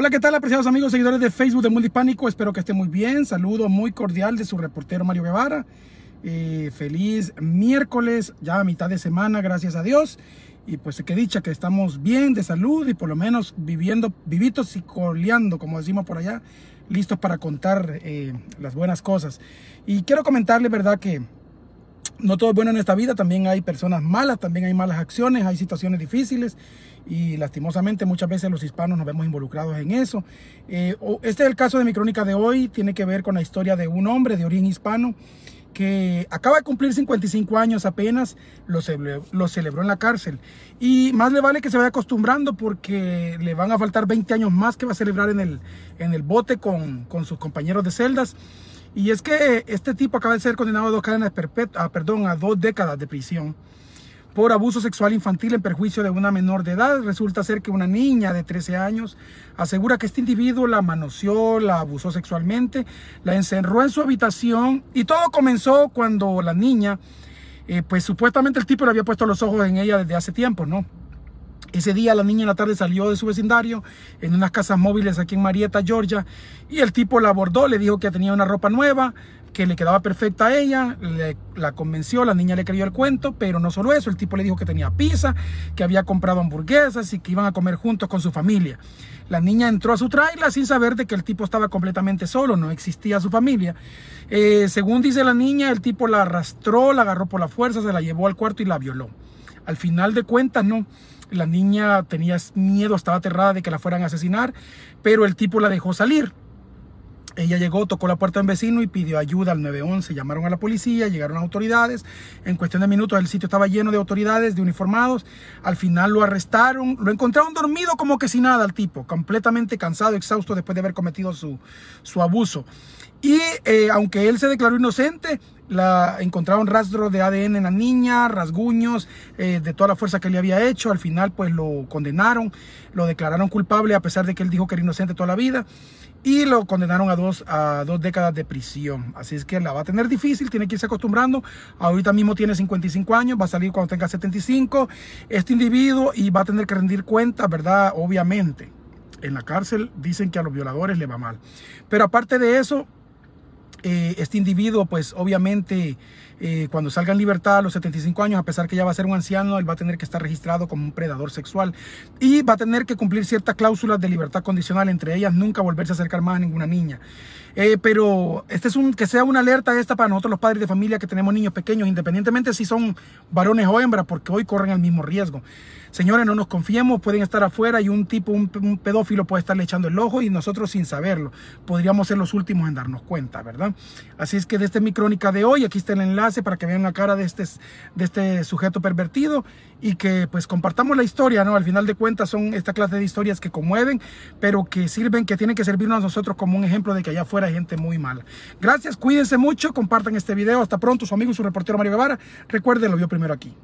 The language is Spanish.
Hola, ¿qué tal, apreciados amigos seguidores de Facebook de Multipánico Espero que estén muy bien. Saludo muy cordial de su reportero Mario Guevara. Eh, feliz miércoles, ya a mitad de semana, gracias a Dios. Y pues qué dicha que estamos bien de salud y por lo menos viviendo, vivitos y coleando, como decimos por allá, listos para contar eh, las buenas cosas. Y quiero comentarle ¿verdad? Que no todo es bueno en esta vida, también hay personas malas, también hay malas acciones, hay situaciones difíciles y lastimosamente muchas veces los hispanos nos vemos involucrados en eso. Eh, este es el caso de mi crónica de hoy, tiene que ver con la historia de un hombre de origen hispano que acaba de cumplir 55 años apenas, lo, celebró, lo celebró en la cárcel. Y más le vale que se vaya acostumbrando porque le van a faltar 20 años más que va a celebrar en el, en el bote con, con sus compañeros de celdas. Y es que este tipo acaba de ser condenado a dos cadenas ah, perdón, a dos décadas de prisión por abuso sexual infantil en perjuicio de una menor de edad. Resulta ser que una niña de 13 años asegura que este individuo la manoseó, la abusó sexualmente, la encerró en su habitación y todo comenzó cuando la niña, eh, pues supuestamente el tipo le había puesto los ojos en ella desde hace tiempo, ¿no? Ese día la niña en la tarde salió de su vecindario en unas casas móviles aquí en Marieta, Georgia, y el tipo la abordó, le dijo que tenía una ropa nueva, que le quedaba perfecta a ella, la convenció, la niña le creyó el cuento, pero no solo eso, el tipo le dijo que tenía pizza, que había comprado hamburguesas y que iban a comer juntos con su familia. La niña entró a su trailer sin saber de que el tipo estaba completamente solo, no existía su familia. Eh, según dice la niña, el tipo la arrastró, la agarró por la fuerza, se la llevó al cuarto y la violó. Al final de cuentas, no. La niña tenía miedo, estaba aterrada de que la fueran a asesinar, pero el tipo la dejó salir. Ella llegó, tocó la puerta de un vecino y pidió ayuda al 911. Llamaron a la policía, llegaron autoridades. En cuestión de minutos el sitio estaba lleno de autoridades, de uniformados. Al final lo arrestaron, lo encontraron dormido como que sin nada al tipo, completamente cansado, exhausto después de haber cometido su, su abuso. Y eh, aunque él se declaró inocente, la, encontraron rastro de ADN en la niña, rasguños eh, de toda la fuerza que le había hecho. Al final, pues lo condenaron, lo declararon culpable a pesar de que él dijo que era inocente toda la vida y lo condenaron a dos, a dos décadas de prisión. Así es que la va a tener difícil, tiene que irse acostumbrando. Ahorita mismo tiene 55 años, va a salir cuando tenga 75 este individuo y va a tener que rendir cuenta ¿verdad? Obviamente. En la cárcel dicen que a los violadores le va mal. Pero aparte de eso, eh, este individuo pues obviamente eh, cuando salga en libertad a los 75 años, a pesar que ya va a ser un anciano, él va a tener que estar registrado como un predador sexual y va a tener que cumplir ciertas cláusulas de libertad condicional, entre ellas nunca volverse a acercar más a ninguna niña. Eh, pero este es un, que sea una alerta esta para nosotros los padres de familia que tenemos niños pequeños, independientemente si son varones o hembras, porque hoy corren el mismo riesgo. Señores, no nos confiemos, pueden estar afuera y un tipo, un, pedófilo puede estarle echando el ojo y nosotros sin saberlo podríamos ser los últimos en darnos cuenta, ¿verdad? Así es que desde este mi crónica de hoy, aquí está el enlace para que vean la cara este, de este, sujeto pervertido y que pues compartamos la historia, ¿no? Al final de cuentas son esta clase de historias que conmueven, pero que sirven, que tienen que servirnos a nosotros como un ejemplo de que allá afuera hay gente muy mala. Gracias, cuídense mucho, compartan este video. Hasta pronto, su amigo su reportero Mario Guevara. Recuerden, lo vio primero aquí.